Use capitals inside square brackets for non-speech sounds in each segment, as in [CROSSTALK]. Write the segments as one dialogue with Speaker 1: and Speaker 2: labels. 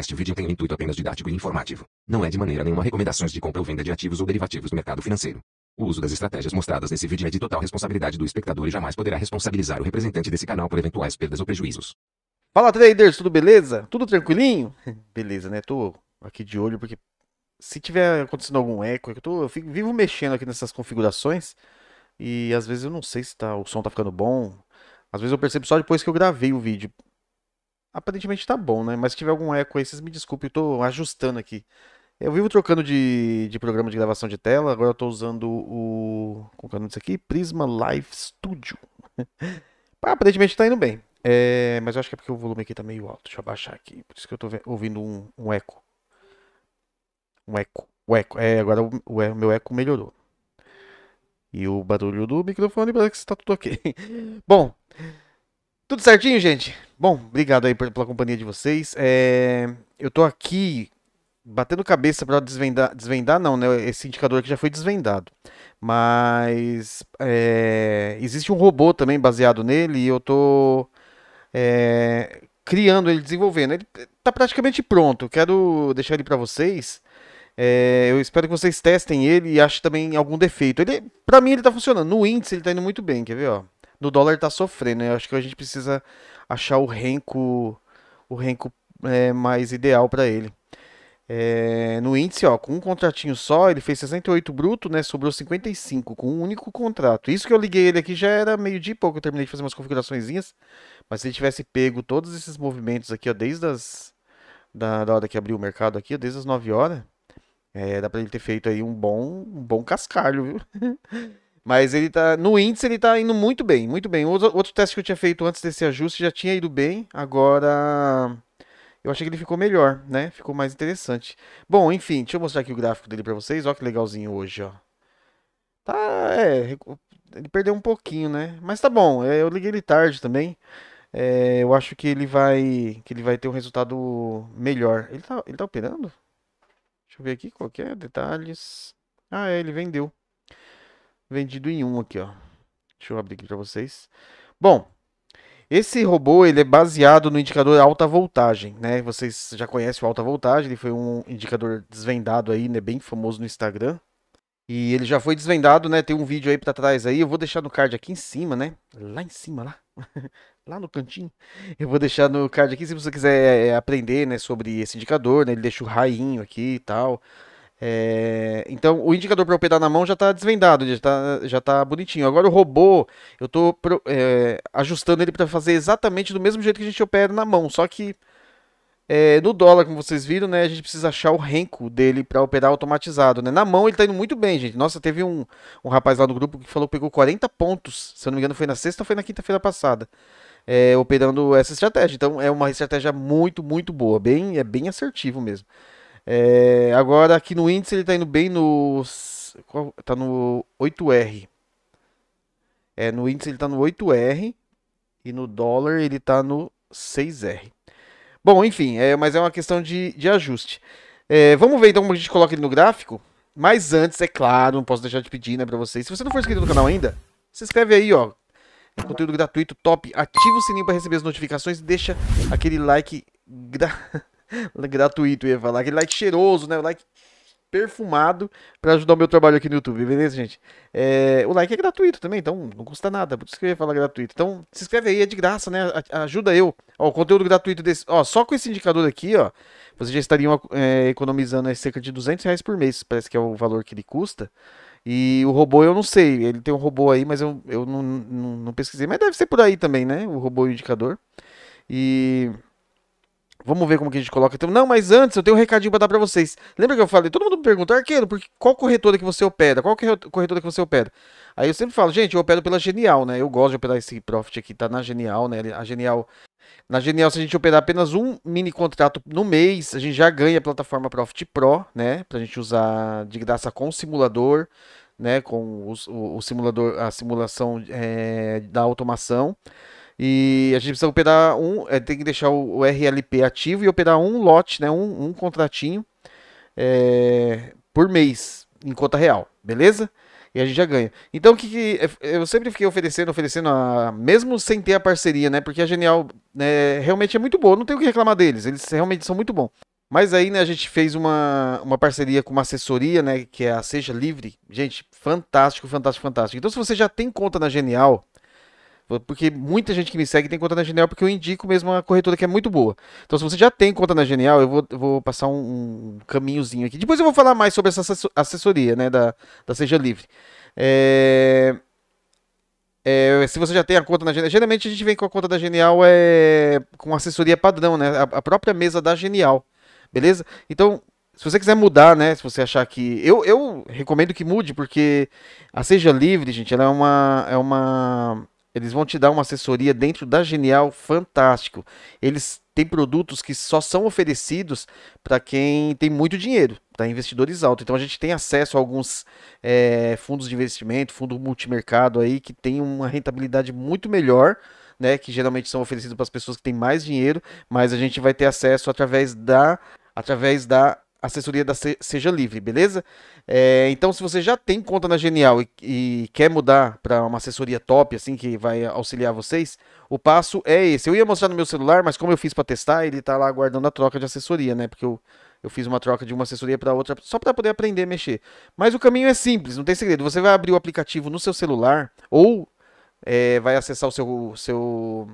Speaker 1: Este vídeo tem um intuito apenas didático e informativo. Não é de maneira nenhuma recomendações de compra ou venda de ativos ou derivativos do mercado financeiro. O uso das estratégias mostradas nesse vídeo é de total responsabilidade do espectador e jamais poderá responsabilizar o representante desse canal por eventuais perdas ou prejuízos. Fala traders, tudo beleza? Tudo tranquilinho? [LAUGHS] Beleza, né? Tô aqui de olho porque se tiver acontecendo algum eco, eu, tô, eu fico, vivo mexendo aqui nessas configurações e às vezes eu não sei se tá, o som tá ficando bom. Às vezes eu percebo só depois que eu gravei o vídeo. Aparentemente tá bom, né? Mas se tiver algum eco aí, vocês me desculpem, eu tô ajustando aqui. Eu vivo trocando de, de programa de gravação de tela, agora eu tô usando o. Como isso é o nome disso aqui? Prisma Live Studio. [LAUGHS] Ah, aparentemente tá indo bem. É, mas eu acho que é porque o volume aqui tá meio alto. Deixa eu abaixar aqui. Por isso que eu tô ouvindo um, um eco. Um eco. O eco. É, agora o, o meu eco melhorou. E o barulho do microfone parece que está tudo ok. [LAUGHS] Bom. Tudo certinho, gente? Bom, obrigado aí pela companhia de vocês. É, eu tô aqui batendo cabeça para desvendar, desvendar não, né? Esse indicador aqui já foi desvendado. Mas é, existe um robô também baseado nele e eu tô é, criando ele, desenvolvendo. Ele tá praticamente pronto. Quero deixar ele para vocês. É, eu espero que vocês testem ele e achem também algum defeito. Ele, para mim, ele tá funcionando. No índice ele tá indo muito bem. Quer ver, ó? do dólar tá sofrendo. Né? Eu acho que a gente precisa achar o renco, o renco é, mais ideal para ele. É, no índice, ó, com um contratinho só, ele fez 68 bruto, né? Sobrou 55 com um único contrato. Isso que eu liguei ele aqui já era meio de pouco. Eu terminei de fazer umas configuraçõezinhas. Mas se ele tivesse pego todos esses movimentos aqui, ó, desde as da, da hora que abriu o mercado aqui, ó, desde as 9 horas, é, dá para ele ter feito aí um bom, um bom cascalho, viu? [LAUGHS] Mas ele tá. No índice ele tá indo muito bem, muito bem. Outro, outro teste que eu tinha feito antes desse ajuste já tinha ido bem. Agora. Eu achei que ele ficou melhor, né? Ficou mais interessante. Bom, enfim, deixa eu mostrar aqui o gráfico dele para vocês. Olha que legalzinho hoje, ó. Tá, é. Ele perdeu um pouquinho, né? Mas tá bom, é, eu liguei ele tarde também. É, eu acho que ele vai. Que ele vai ter um resultado melhor. Ele tá, ele tá operando? Deixa eu ver aqui qual é. Detalhes. Ah, é, ele vendeu vendido em um aqui, ó. Deixa eu abrir aqui para vocês. Bom, esse robô ele é baseado no indicador alta voltagem, né? Vocês já conhecem o alta voltagem, ele foi um indicador desvendado aí, né? Bem famoso no Instagram. E ele já foi desvendado, né? Tem um vídeo aí para trás aí. Eu vou deixar no card aqui em cima, né? Lá em cima, lá. [LAUGHS] lá no cantinho. Eu vou deixar no card aqui se você quiser é, é, aprender, né? Sobre esse indicador, né? Ele deixa o rainho aqui e tal. É, então o indicador para operar na mão já está desvendado, já está já tá bonitinho. Agora o robô, eu estou é, ajustando ele para fazer exatamente do mesmo jeito que a gente opera na mão, só que é, no dólar, como vocês viram, né, a gente precisa achar o renco dele para operar automatizado. Né? Na mão ele está indo muito bem, gente. Nossa, teve um, um rapaz lá no grupo que falou que pegou 40 pontos, se eu não me engano foi na sexta ou foi na quinta-feira passada. É, operando essa estratégia. Então é uma estratégia muito, muito boa. Bem, é bem assertivo mesmo. É, agora aqui no índice ele está indo bem no. Tá no 8R. É, no índice ele está no 8R e no dólar ele está no 6R. Bom, enfim, é, mas é uma questão de, de ajuste. É, vamos ver então como a gente coloca ele no gráfico. Mas antes, é claro, não posso deixar de pedir né, para vocês. Se você não for inscrito no canal ainda, se inscreve aí, ó. É conteúdo gratuito, top. Ativa o sininho para receber as notificações e deixa aquele like. [LAUGHS] gratuito, ia falar. Aquele like cheiroso, né? O like perfumado para ajudar o meu trabalho aqui no YouTube, beleza, gente? É, o like é gratuito também, então não custa nada. Por isso que eu ia falar gratuito. Então se inscreve aí, é de graça, né? Ajuda eu. Ó, o conteúdo gratuito desse. Ó, só com esse indicador aqui, ó, vocês já estariam é, economizando cerca de 200 reais por mês. Parece que é o valor que ele custa. E o robô eu não sei, ele tem um robô aí, mas eu, eu não, não, não pesquisei. Mas deve ser por aí também, né? O robô indicador. E Vamos ver como que a gente coloca. Então, não, mas antes eu tenho um recadinho para dar para vocês. Lembra que eu falei? Todo mundo me pergunta, Arqueiro, porque qual corretora que você opera? Qual é corretora que você opera? Aí eu sempre falo, gente, eu opero pela Genial, né? Eu gosto de operar esse Profit aqui, tá na Genial, né? A Genial. Na Genial, se a gente operar apenas um mini contrato no mês, a gente já ganha a plataforma Profit Pro, né? Pra gente usar de graça com o simulador, né? Com o, o, o simulador, a simulação é, da automação. E a gente precisa operar um, é, tem que deixar o, o, RLP ativo e operar um lote, né, um, um contratinho é, por mês em conta real, beleza? E a gente já ganha. Então, o que, que, é, eu sempre fiquei oferecendo, oferecendo, a, mesmo sem ter a parceria, né? Porque a Genial né, realmente é muito boa, não tenho o que reclamar deles, eles realmente são muito bons. Mas aí, né, a gente fez uma, uma parceria com uma assessoria, né, que é a Seja Livre. Gente, fantástico, fantástico, fantástico. Então, se você já tem conta na Genial, porque muita gente que me segue tem conta na Genial, porque eu indico mesmo a corretora que é muito boa. Então, se você já tem conta na Genial, eu vou, vou passar um, um caminhozinho aqui. Depois eu vou falar mais sobre essa assessoria, né, da, da Seja Livre. É... É, se você já tem a conta na Genial, geralmente a gente vem com a conta da Genial é, com assessoria padrão, né? A, a própria mesa da Genial, beleza? Então, se você quiser mudar, né? Se você achar que. Eu, eu recomendo que mude, porque a Seja Livre, gente, ela é uma. É uma eles vão te dar uma assessoria dentro da Genial, fantástico. Eles têm produtos que só são oferecidos para quem tem muito dinheiro, para investidores altos. Então a gente tem acesso a alguns é, fundos de investimento, fundo multimercado aí que tem uma rentabilidade muito melhor. Né, que geralmente são oferecidos para as pessoas que têm mais dinheiro, mas a gente vai ter acesso através da através da assessoria da Seja Livre, beleza? É, então, se você já tem conta na Genial e, e quer mudar para uma assessoria top, assim, que vai auxiliar vocês, o passo é esse. Eu ia mostrar no meu celular, mas como eu fiz para testar, ele está lá aguardando a troca de assessoria, né? Porque eu, eu fiz uma troca de uma assessoria para outra só para poder aprender a mexer. Mas o caminho é simples, não tem segredo. Você vai abrir o aplicativo no seu celular ou é, vai acessar o seu, seu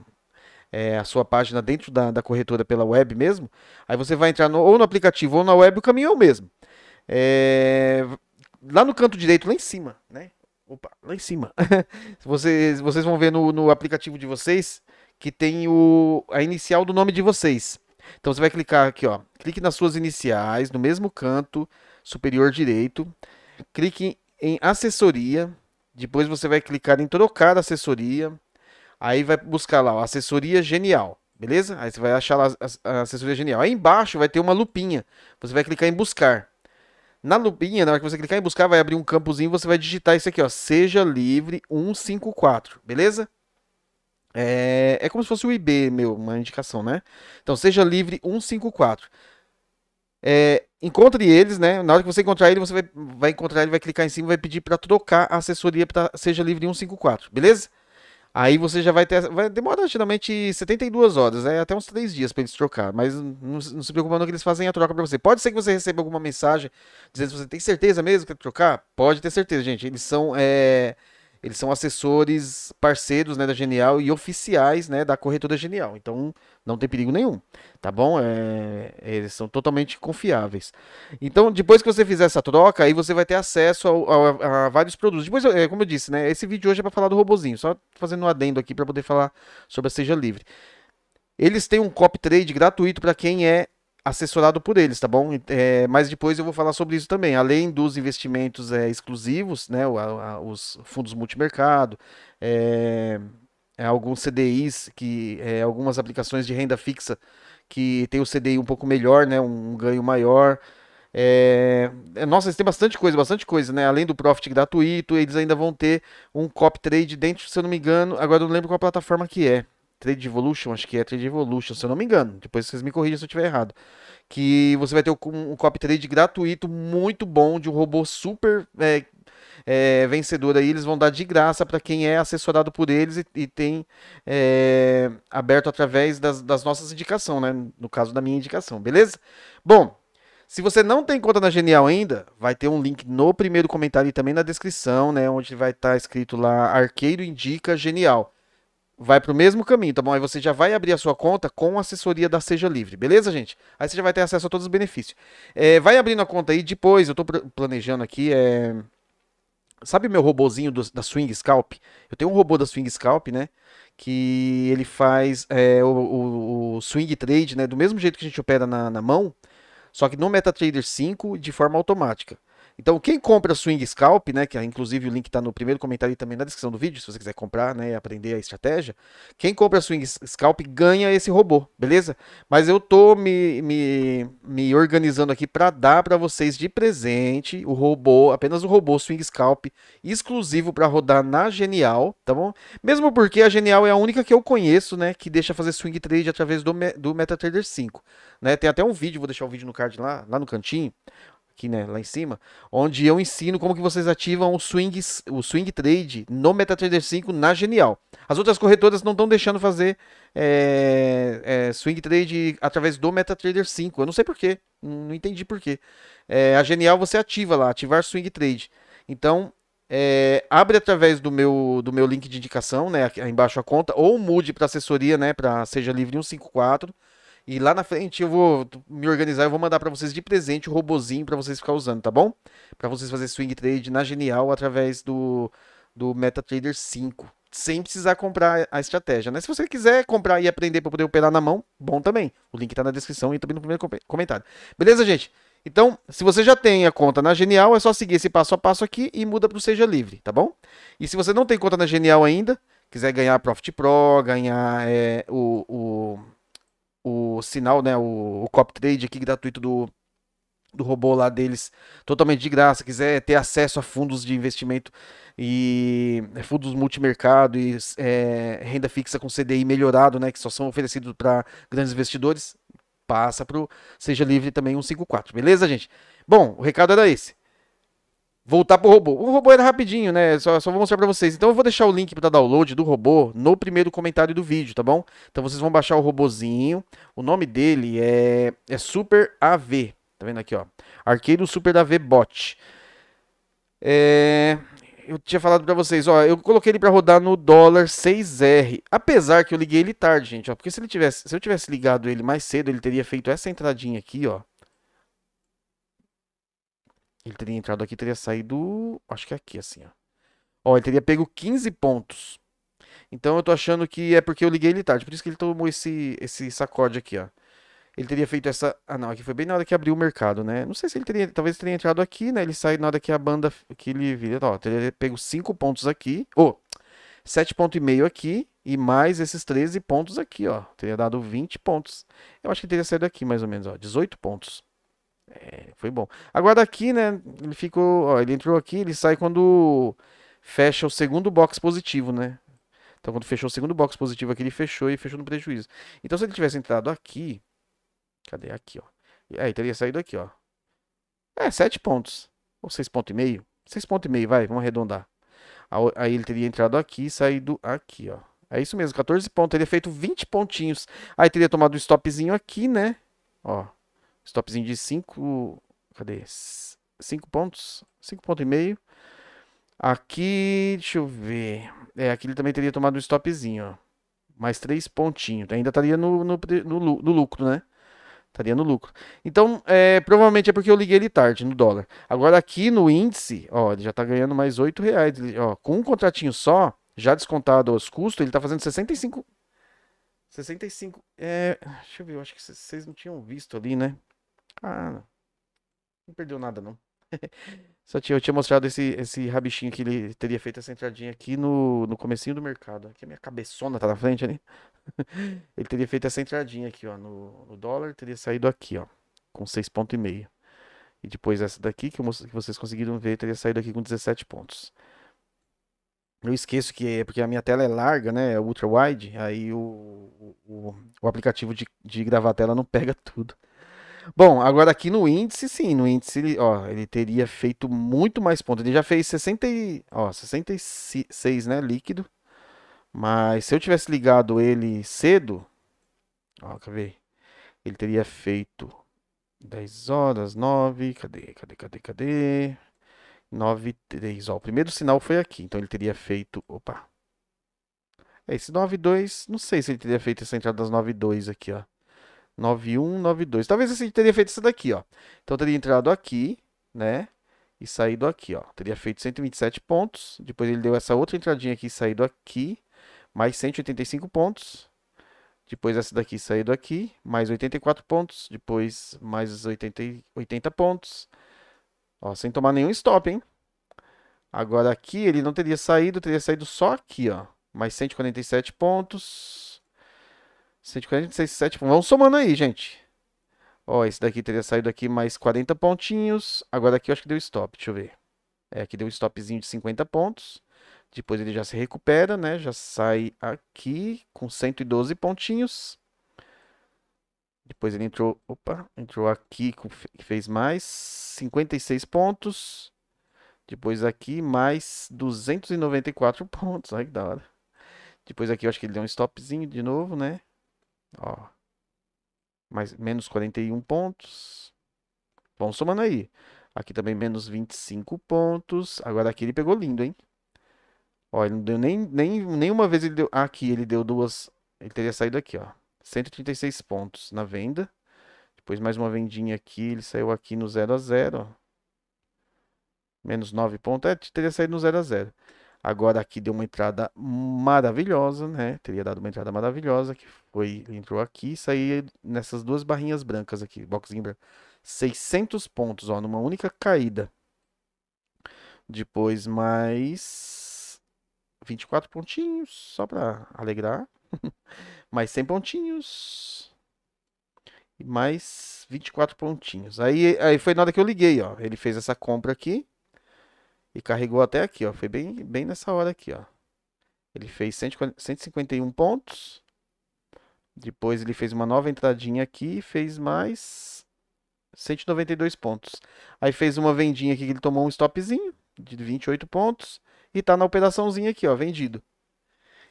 Speaker 1: é, a sua página dentro da, da, corretora pela web mesmo, aí você vai entrar no, ou no aplicativo ou na web, o caminho é o mesmo. É, lá no canto direito, lá em cima, né? Opa, lá em cima. [LAUGHS] vocês, vocês vão ver no, no aplicativo de vocês que tem o, a inicial do nome de vocês. Então você vai clicar aqui, ó. Clique nas suas iniciais, no mesmo canto superior direito. Clique em assessoria. Depois você vai clicar em trocar assessoria. Aí vai buscar lá, ó, assessoria genial, beleza? Aí você vai achar lá a assessoria genial. Aí embaixo vai ter uma lupinha. Você vai clicar em buscar. Na lupinha, na hora que você clicar em buscar, vai abrir um campozinho, você vai digitar isso aqui, ó, seja livre 154, beleza? É, é como se fosse o IB, meu, uma indicação, né? Então, seja livre 154. É, encontre eles, né? Na hora que você encontrar ele, você vai, vai encontrar ele, vai clicar em cima, vai pedir para trocar a assessoria para Seja Livre 154, beleza? Aí você já vai ter. Vai, demora geralmente 72 horas, é até uns 3 dias para eles trocar. Mas não, não se preocupa não que eles fazem a troca para você. Pode ser que você receba alguma mensagem dizendo que você tem certeza mesmo que quer trocar? Pode ter certeza, gente. Eles são. É, eles são assessores parceiros né, da Genial e oficiais né, da corretora Genial. Então não tem perigo nenhum, tá bom? É, eles são totalmente confiáveis. Então depois que você fizer essa troca, aí você vai ter acesso a, a, vários produtos. Depois, é, como eu disse, né, esse vídeo hoje é para falar do robozinho. Só fazendo um adendo aqui para poder falar sobre a Seja Livre. Eles têm um copy trade gratuito para quem é assessorado por eles, tá bom? É, mas depois eu vou falar sobre isso também. Além dos investimentos é, exclusivos, né, a, os fundos multimercado, é, é alguns CDIs, que é, algumas aplicações de renda fixa que tem o CDI um pouco melhor, né, um ganho maior. É, é... Nossa, eles têm bastante coisa, bastante coisa, né? Além do profit gratuito, eles ainda vão ter um copy trade dentro, se eu não me engano. Agora eu não lembro qual plataforma que é. Trade Evolution, acho que é Trade Evolution, se eu não me engano. Depois vocês me corrigem se eu estiver errado. Que você vai ter um, um copy trade gratuito muito bom de um robô super é, é, vencedor aí. Eles vão dar de graça para quem é assessorado por eles e, e tem é, aberto através das, das nossas indicações, né? No caso da minha indicação, beleza? Bom, se você não tem conta na Genial ainda, vai ter um link no primeiro comentário e também na descrição, né? Onde vai estar tá escrito lá Arqueiro Indica Genial vai para o mesmo caminho, tá bom? Aí você já vai abrir a sua conta com a assessoria da Seja Livre, beleza, gente? Aí você já vai ter acesso a todos os benefícios. É, vai abrindo a conta aí depois, eu estou planejando aqui, é... Sabe meu robozinho do, da Swing Scalp? Eu tenho um robô da Swing Scalp, né? Que ele faz é, o, o, o, swing trade, né? Do mesmo jeito que a gente opera na, na mão, só que no MetaTrader 5 de forma automática. Então, quem compra Swing Scalp, né, que é, inclusive o link está no primeiro comentário e também na descrição do vídeo, se você quiser comprar, né, e aprender a estratégia, quem compra Swing Scalp ganha esse robô, beleza? Mas eu tô me, me, me organizando aqui para dar para vocês de presente o robô, apenas o robô Swing Scalp exclusivo para rodar na Genial, tá bom? Mesmo porque a Genial é a única que eu conheço, né, que deixa fazer swing trade através do, do MetaTrader 5, né? Tem até um vídeo, vou deixar o um vídeo no card lá, lá no cantinho, aqui né, lá em cima, onde eu ensino como que vocês ativam o swing, o swing trade no MetaTrader 5 na Genial. As outras corretoras não estão deixando fazer é, é, swing trade através do MetaTrader 5. Eu não sei porquê, não entendi porquê. É, eh, a Genial você ativa lá, ativar swing trade. Então, é, abre através do meu, do meu link de indicação, né, aqui embaixo a conta, ou mude para assessoria, né, para Seja Livre 154. E lá na frente eu vou me organizar, eu vou mandar para vocês de presente o robozinho para vocês ficar usando, tá bom? Para vocês fazer swing trade na Genial através do do MetaTrader 5, sem precisar comprar a estratégia, né? Se você quiser comprar e aprender para poder operar na mão, bom também. O link tá na descrição e também no primeiro comentário. Beleza, gente? Então, se você já tem a conta na Genial, é só seguir esse passo a passo aqui e muda para o Seja Livre, tá bom? E se você não tem conta na Genial ainda, quiser ganhar Profit Pro, ganhar é, o, o o sinal, né? O, o cop trade aqui gratuito do, do robô lá deles, totalmente de graça. Quiser ter acesso a fundos de investimento e fundos multimercado e é, renda fixa com CDI melhorado, né? Que só são oferecidos para grandes investidores. Passa o Seja Livre também 154, beleza, gente? Bom, o recado era esse voltar pro robô. O robô era rapidinho, né? Só, só vou mostrar pra vocês. Então eu vou deixar o link para download do robô no primeiro comentário do vídeo, tá bom? Então vocês vão baixar o robozinho. O nome dele é, é Super AV. Tá vendo aqui, ó? Arqueiro Super AV Bot. É eu tinha falado para vocês, ó, eu coloquei ele para rodar no dólar 6R, apesar que eu liguei ele tarde, gente, ó, porque se ele tivesse, se eu tivesse ligado ele mais cedo, ele teria feito essa entradinha aqui, ó, ele teria entrado aqui, teria saído. Acho que é aqui, assim, ó. Ó, ele teria pego 15 pontos. Então eu tô achando que é porque eu liguei ele tarde. Por isso que ele tomou esse, esse sacode aqui, ó. Ele teria feito essa. Ah, não, aqui foi bem na hora que abriu o mercado, né? Não sei se ele teria. Talvez ele teria entrado aqui, né? Ele sai na hora que a banda. Que ele vira. Ó, teria pego 5 pontos aqui. Ô, oh, 7,5 aqui. E mais esses 13 pontos aqui, ó. Teria dado 20 pontos. Eu acho que teria saído aqui, mais ou menos, ó. 18 pontos. É, foi bom. Agora aqui, né? Ele ficou. Ó, ele entrou aqui, ele sai quando fecha o segundo box positivo, né? Então quando fechou o segundo box positivo aqui, ele fechou e fechou no prejuízo. Então se ele tivesse entrado aqui. Cadê? Aqui, ó. É, teria saído aqui, ó. É, 7 pontos. Ou 6,5 ponto 6,5 pontos, vai, vamos arredondar. Aí ele teria entrado aqui e saído aqui, ó. É isso mesmo, 14 pontos. Teria feito 20 pontinhos. Aí teria tomado um stopzinho aqui, né? Ó, Stopzinho de 5. Cadê? 5 pontos? 5 pontos e meio. Aqui, deixa eu ver. É, aqui ele também teria tomado um stopzinho, ó. Mais três pontinhos. Ainda estaria no, no, no, no lucro, né? Estaria no lucro. Então, é, provavelmente é porque eu liguei ele tarde no dólar. Agora aqui no índice, ó, ele já tá ganhando mais 8 reais. Ele, ó, com um contratinho só, já descontado os custos, ele tá fazendo 65... 65... É, deixa eu ver, eu acho que vocês não tinham visto ali, né? Ah, não perdeu nada, não. [LAUGHS] Só tinha, eu tinha mostrado esse, esse rabichinho que ele teria feito essa entradinha aqui no, no comecinho do mercado. Aqui a minha cabeçona tá na frente ali. [LAUGHS] ele teria feito essa entradinha aqui, ó, no, no dólar, teria saído aqui, ó, com 6,5. E depois essa daqui, que, eu, que vocês conseguiram ver, teria saído aqui com 17 pontos. Eu esqueço que é porque a minha tela é larga, né? É ultra wide. Aí o, o, o aplicativo de, de gravar a tela não pega tudo. Bom, agora aqui no índice, sim, no índice ele, ó, ele teria feito muito mais pontos. Ele já fez 60, ó, 66, né, líquido. Mas se eu tivesse ligado ele cedo, ó, quer ver? Ele teria feito 10 horas, 9, cadê, cadê, cadê, cadê? 9, 3, ó, o primeiro sinal foi aqui, então ele teria feito, opa. É, esse 9, 2, não sei se ele teria feito essa entrada das 9, 2 aqui, ó. 91, 92. Talvez assim teria feito isso daqui, ó. Então teria entrado aqui, né? E saído aqui, ó. Teria feito 127 pontos. Depois ele deu essa outra entradinha aqui e saído aqui. Mais 185 pontos. Depois essa daqui saído aqui. Mais 84 pontos. Depois mais 80, 80 pontos. Ó, sem tomar nenhum stop, hein? Agora aqui ele não teria saído, teria saído só aqui, ó. Mais 147 pontos. 140, pontos. Vamos somando aí, gente. Ó, esse daqui teria saído aqui mais 40 pontinhos. Agora aqui eu acho que deu stop, deixa eu ver. É, aqui deu um stopzinho de 50 pontos. Depois ele já se recupera, né? Já sai aqui com 112 pontinhos. Depois ele entrou, opa, entrou aqui com fez mais 56 pontos. Depois aqui mais 294 [LAUGHS] pontos, olha que da hora. Depois aqui eu acho que ele deu um stopzinho de novo, né? Ó. Mais, menos 41 pontos. Vão somando aí. Aqui também menos 25 pontos. Agora aqui ele pegou lindo, hein? Ó, ele não deu nem, nem nenhuma vez ele deu... aqui ele deu duas... Ele teria saído aqui, ó. 136 pontos na venda. Depois mais uma vendinha aqui. Ele saiu aqui no 0 a 0, ó. Menos 9 pontos. É, teria saído no 0 a 0. Agora aqui deu uma entrada maravilhosa, né? Teria dado uma entrada maravilhosa, que foi, entrou aqui e saiu nessas duas barrinhas brancas aqui, boxinho branco. 600 pontos, ó, numa única caída. Depois mais 24 pontinhos, só para alegrar. [LAUGHS] mais 100 pontinhos. E mais 24 pontinhos. Aí, aí foi na hora que eu liguei, ó. Ele fez essa compra aqui. E carregou até aqui, ó. Foi bem, bem nessa hora aqui, ó. Ele fez 151 pontos. Depois ele fez uma nova entradinha aqui e fez mais 192 pontos. Aí fez uma vendinha aqui que ele tomou um stopzinho de 28 pontos. E tá na operaçãozinha aqui, ó, vendido.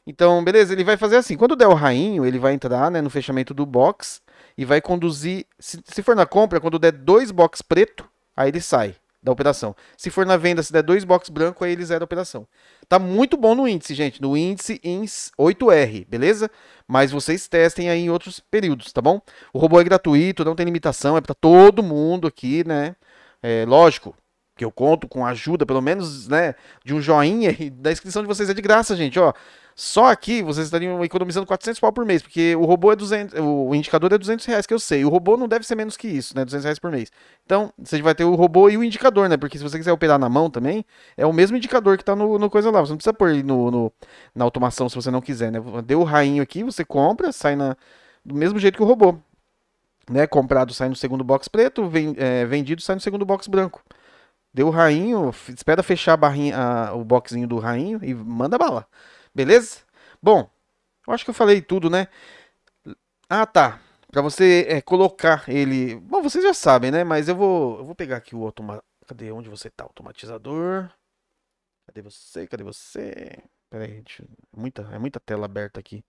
Speaker 1: Então, beleza, ele vai fazer assim. Quando der o rainho, ele vai entrar né, no fechamento do box e vai conduzir. Se, se for na compra, quando der dois box preto, aí ele sai da operação. Se for na venda, se der dois box branco, aí ele zera a operação. Tá muito bom no índice, gente. No índice em 8R, beleza? Mas vocês testem aí em outros períodos, tá bom? O robô é gratuito, não tem limitação, é para todo mundo aqui, né? É, lógico, que eu conto com ajuda, pelo menos, né, de um joinha e da inscrição de vocês é de graça, gente, ó. Só aqui vocês estariam economizando 400 pau por mês, porque o robô é 200, o indicador é 200 reais, que eu sei. O robô não deve ser menos que isso, né, 200 reais por mês. Então, você vai ter o robô e o indicador, né, porque se você quiser operar na mão também, é o mesmo indicador que tá no, no coisa lá. Você não precisa pôr no, no, na automação se você não quiser, né. Deu o rainho aqui, você compra, sai na, do mesmo jeito que o robô. Né, comprado sai no segundo box preto, vem, é, eh, vendido sai no segundo box branco. Deu o rainho, espera fechar a barrinha, a, o boxinho do rainho e manda bala. Beleza? Bom, eu acho que eu falei tudo, né? Ah, tá. Pra você é, colocar ele... Bom, vocês já sabem, né? Mas eu vou, eu vou pegar aqui o automa... Cadê? Onde você tá? Automatizador. Cadê você? Cadê você? Pera aí, gente é, muita, é muita tela aberta aqui.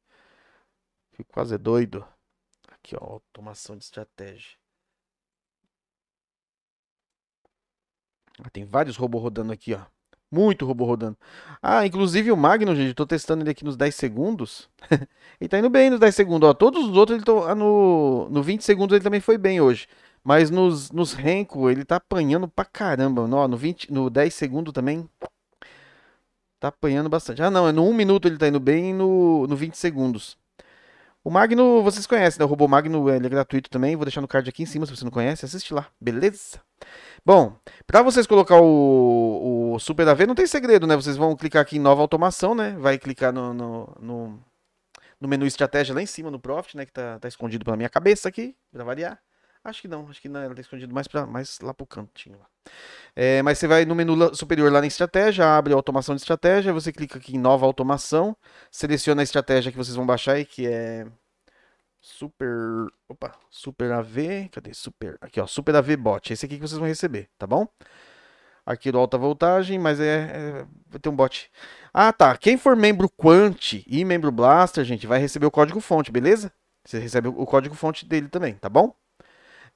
Speaker 1: Fico quase doido. Aqui, ó. Automação de estratégia. Ah, tem vários robôs rodando aqui, ó. Muito robô rodando. Ah, inclusive o Magno, gente, eu tô testando ele aqui nos 10 segundos. [LAUGHS] ele tá indo bem nos 10 segundos, ó. Todos os outros, ele tá, ah, no, no 20 segundos ele também foi bem hoje. Mas nos, nos Renko, ele tá apanhando pra caramba. Ó, no, 20, no 10 segundos também, tá apanhando bastante. Ah, não, é no 1 minuto ele tá indo bem e no, no 20 segundos. O Magno, vocês conhecem, né? O Robô Magno é, ele é gratuito também. Vou deixar no card aqui em cima se você não conhece. Assiste lá, beleza? Bom, para vocês colocar o, o Super AV, não tem segredo, né? Vocês vão clicar aqui em Nova Automação, né? Vai clicar no, no, no, no menu Estratégia lá em cima, no Profit, né? Que tá, tá escondido pela minha cabeça aqui, para variar. Acho que não, acho que não, ela tá escondido mais, pra, mais lá pro cantinho. Lá. É, mas você vai no menu superior lá na estratégia, abre a automação de estratégia, você clica aqui em nova automação, seleciona a estratégia que vocês vão baixar aí, que é Super, opa, Super AV, cadê Super? Aqui ó, Super AV Bot, esse aqui que vocês vão receber, tá bom? Aqui do alta voltagem, mas é, é, vai ter um bot. Ah, tá, quem for membro Quant e membro Blaster, gente, vai receber o código fonte, beleza? Você recebe o código fonte dele também, tá bom?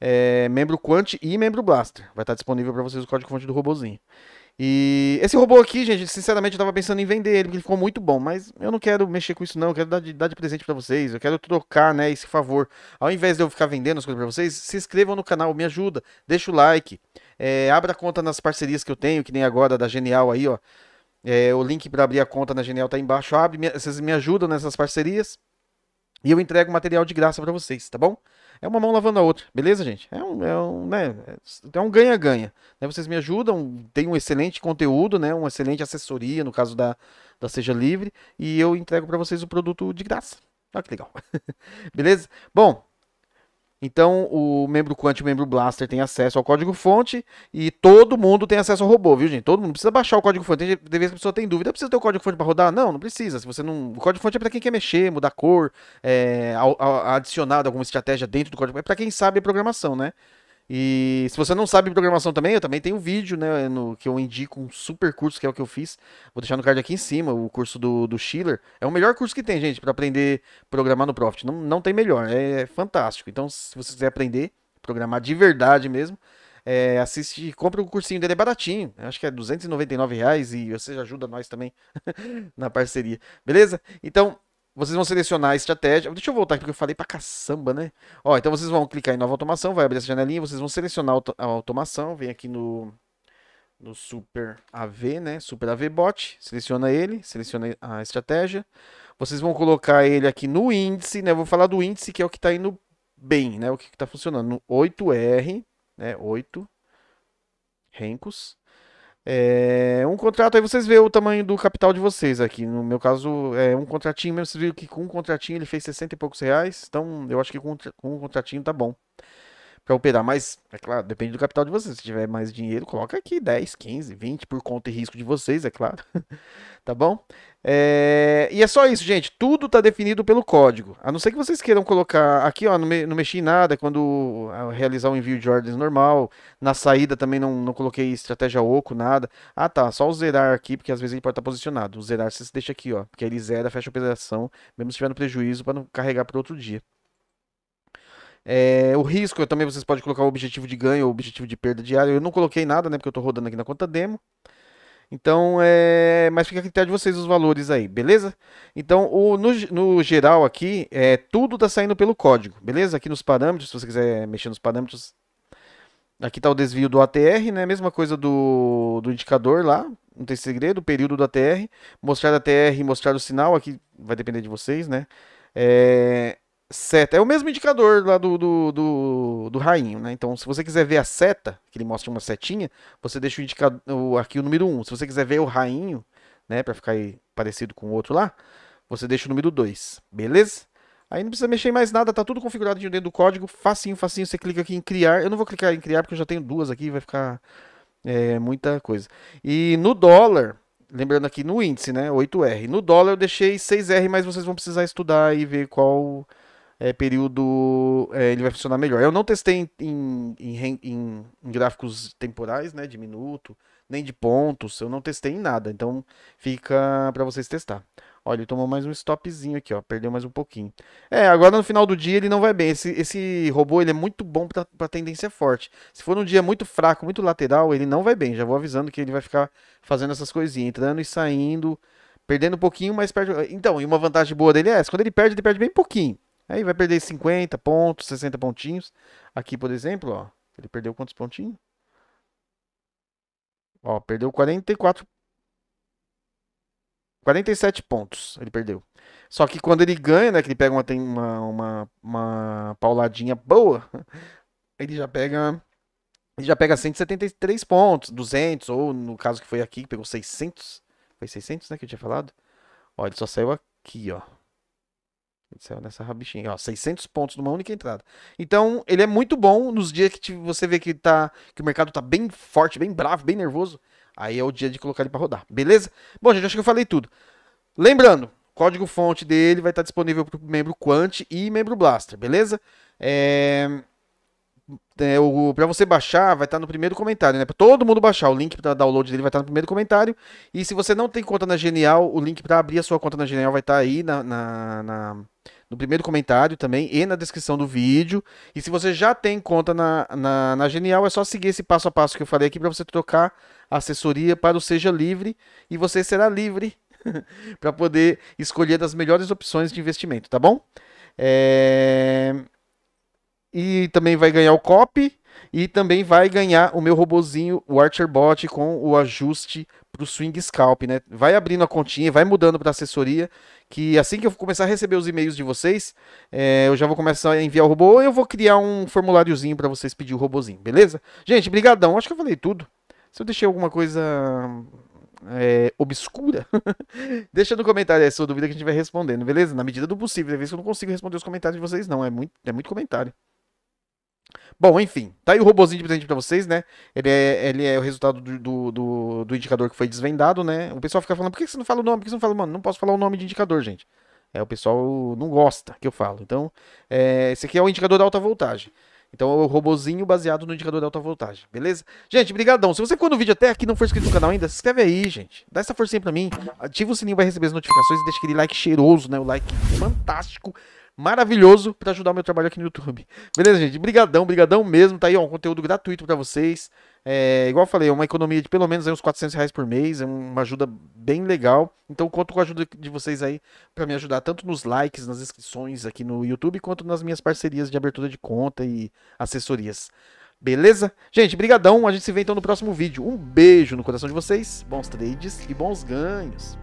Speaker 1: é, membro Quant e membro Blaster. Vai estar disponível para vocês o código-fonte do robozinho. E esse robô aqui, gente, sinceramente eu tava pensando em vender ele, porque ele ficou muito bom, mas eu não quero mexer com isso não, eu quero dar de, dar de presente para vocês, eu quero trocar, né, esse favor. Ao invés de eu ficar vendendo as coisas para vocês, se inscrevam no canal, me ajuda, deixa o like, é, abra conta nas parcerias que eu tenho, que nem agora da Genial aí, ó. É, o link para abrir a conta na Genial tá embaixo, abre, me, vocês me ajudam nessas parcerias. E eu entrego material de graça para vocês, tá bom? É uma mão lavando a outra, beleza, gente? É um, é um, né, é um ganha-ganha. Né? Vocês me ajudam, tem um excelente conteúdo, né? Uma excelente assessoria, no caso da, da Seja Livre, e eu entrego para vocês o produto de graça. Olha que legal. [LAUGHS] beleza? Bom, então, o membro Quant e o membro Blaster tem acesso ao código-fonte e todo mundo tem acesso ao robô, viu, gente? Todo mundo precisa baixar o código-fonte. Tem, vez vezes que a pessoa tem dúvida, precisa ter o código-fonte para rodar? Não, não precisa. Se você não, o código-fonte é para quem quer mexer, mudar cor, é, adicionar alguma estratégia dentro do código. É para quem sabe a programação, né? E se você não sabe programação também, eu também tenho um vídeo, né, no, que eu indico um super curso, que é o que eu fiz. Vou deixar no card aqui em cima, o curso do, do Schiller. É o melhor curso que tem, gente, para aprender programar no Profit. Não, não tem melhor, é, é fantástico. Então, se você quiser aprender, programar de verdade mesmo, é, assiste, compra o cursinho dele, é baratinho. Acho que é 299 reais e você ajuda nós também [LAUGHS] na parceria. Beleza? Então, vocês vão selecionar a estratégia. Deixa eu voltar aqui porque eu falei pra caçamba, né? Ó, então vocês vão clicar em nova automação, vai abrir essa janelinha, vocês vão selecionar a automação, vem aqui no no Super AV, né? Super AV Bot, seleciona ele, seleciona a estratégia. Vocês vão colocar ele aqui no índice, né? Eu vou falar do índice que é o que tá indo bem, né? O que, que tá funcionando no 8R, né? 8 Rencos. É, um contrato, aí vocês vê o tamanho do capital de vocês aqui. No meu caso, é um contratinho mesmo. Vocês viram que com um contratinho ele fez 60 e poucos reais. Então, eu acho que com um contratinho tá bom para operar. Mas, é claro, depende do capital de vocês. Se tiver mais dinheiro, coloca aqui 10, 15, 20 por conta e risco de vocês, é claro. [LAUGHS] tá bom? É... E é só isso, gente. Tudo está definido pelo código. A não ser que vocês queiram colocar aqui, ó, não, me... não mexi em nada quando ah, realizar o um envio de ordens normal. Na saída também não, não coloquei estratégia oco, nada. Ah, tá. Só o zerar aqui, porque às vezes ele pode estar tá posicionado. O zerar você deixa aqui, ó. Porque ele zera, fecha a operação, mesmo se tiver no prejuízo, para não carregar para outro dia. É, o risco, também vocês podem colocar o objetivo de ganho ou objetivo de perda diária. Eu não coloquei nada, né? Porque eu estou rodando aqui na conta demo. Então, é... mas fica a critério de vocês os valores aí, beleza? Então, o, no, no geral aqui, é, tudo está saindo pelo código, beleza? Aqui nos parâmetros, se você quiser mexer nos parâmetros, aqui está o desvio do ATR, né? Mesma coisa do, do indicador lá, não tem segredo, o período do ATR, mostrar o ATR e mostrar o sinal, aqui vai depender de vocês, né? É seta. É o mesmo indicador lá do, do, do, do, rainho, né? Então, se você quiser ver a seta, que ele mostra uma setinha, você deixa o indicador aqui o número 1. Se você quiser ver o rainho, né, para ficar parecido com o outro lá, você deixa o número 2, beleza? Aí não precisa mexer em mais nada, tá tudo configurado dentro do código, facinho, facinho, você clica aqui em criar. Eu não vou clicar em criar porque eu já tenho duas aqui, vai ficar é, muita coisa. E no dólar, lembrando aqui no índice, né, 8R. No dólar eu deixei 6R, mas vocês vão precisar estudar e ver qual é, período é, ele vai funcionar melhor. Eu não testei em, em, em, em, gráficos temporais, né, de minuto, nem de pontos, eu não testei em nada, então fica para vocês testar. Olha, ele tomou mais um stopzinho aqui, ó, perdeu mais um pouquinho. É, agora no final do dia ele não vai bem, esse, esse robô ele é muito bom para tendência forte. Se for um dia muito fraco, muito lateral, ele não vai bem, já vou avisando que ele vai ficar fazendo essas coisinhas, entrando e saindo, perdendo um pouquinho, mas perde... Então, e uma vantagem boa dele é essa, quando ele perde, ele perde bem pouquinho. Aí vai perder 50 pontos, 60 pontinhos. Aqui, por exemplo, ó, ele perdeu quantos pontinhos? Ó, perdeu 44 47 pontos ele perdeu. Só que quando ele ganha, né, que ele pega uma uma, uma, uma pauladinha boa, [LAUGHS] ele já pega ele já pega 173 pontos, 200 ou no caso que foi aqui, que pegou 600, foi 600, né, que eu tinha falado. Ó, ele só saiu aqui, ó. Saiu nessa rabichinha, ó, 600 pontos numa única entrada. Então, ele é muito bom nos dias que você vê que, tá, que o mercado tá bem forte, bem bravo, bem nervoso. Aí é o dia de colocar ele para rodar, beleza? Bom, gente, acho que eu falei tudo. Lembrando, código-fonte dele vai estar tá disponível para membro Quant e membro Blaster, beleza? É... É, para você baixar, vai estar tá no primeiro comentário, né? Para todo mundo baixar, o link para download dele vai estar tá no primeiro comentário. E se você não tem conta na Genial, o link para abrir a sua conta na Genial vai estar aí na, na, na no primeiro comentário também e na descrição do vídeo. E se você já tem conta na, na, na Genial, é só seguir esse passo a passo que eu falei aqui para você trocar assessoria para o Seja Livre e você será livre [LAUGHS] para poder escolher das melhores opções de investimento, tá bom? É... E também vai ganhar o COP e também vai ganhar o meu robozinho, o ArcherBot, com o ajuste para o Swing Scalp, né? Vai abrindo a continha, vai mudando para assessoria, que assim que eu começar a receber os e-mails de vocês, é, eu já vou começar a enviar o robô, ou eu vou criar um formuláriozinho para vocês pedir o robozinho, beleza? Gente, brigadão, acho que eu falei tudo. Se eu deixei alguma coisa é, obscura, [LAUGHS] deixa no comentário a sua dúvida que a gente vai respondendo, beleza? Na medida do possível, às vezes eu não consigo responder os comentários de vocês não, é muito, é muito comentário. Bom, enfim, tá aí o robozinho de presente pra vocês, né? Ele é, ele é o resultado do, do, do, indicador que foi desvendado, né? O pessoal fica falando, por que você não fala o nome? Por que você não fala, mano? Não posso falar o nome de indicador, gente. É, o pessoal não gosta que eu falo. Então, é, esse aqui é o indicador da alta voltagem. Então é o robozinho baseado no indicador de alta voltagem, beleza? Gente, brigadão. Se você ficou no vídeo até aqui e não for inscrito no canal ainda, se inscreve aí, gente. Dá essa forcinha pra mim. Ativa o sininho, vai receber as notificações e deixa aquele like cheiroso, né? O like fantástico maravilhoso para ajudar o meu trabalho aqui no YouTube. Beleza, gente? Brigadão, brigadão mesmo. Tá aí, ó, um conteúdo gratuito para vocês. É, igual eu falei, é uma economia de pelo menos aí, uns 400 reais por mês, é uma ajuda bem legal. Então conto com a ajuda de vocês aí para me ajudar tanto nos likes, nas inscrições aqui no YouTube, quanto nas minhas parcerias de abertura de conta e assessorias. Beleza? Gente, brigadão. A gente se vê então no próximo vídeo. Um beijo no coração de vocês, bons trades e bons ganhos.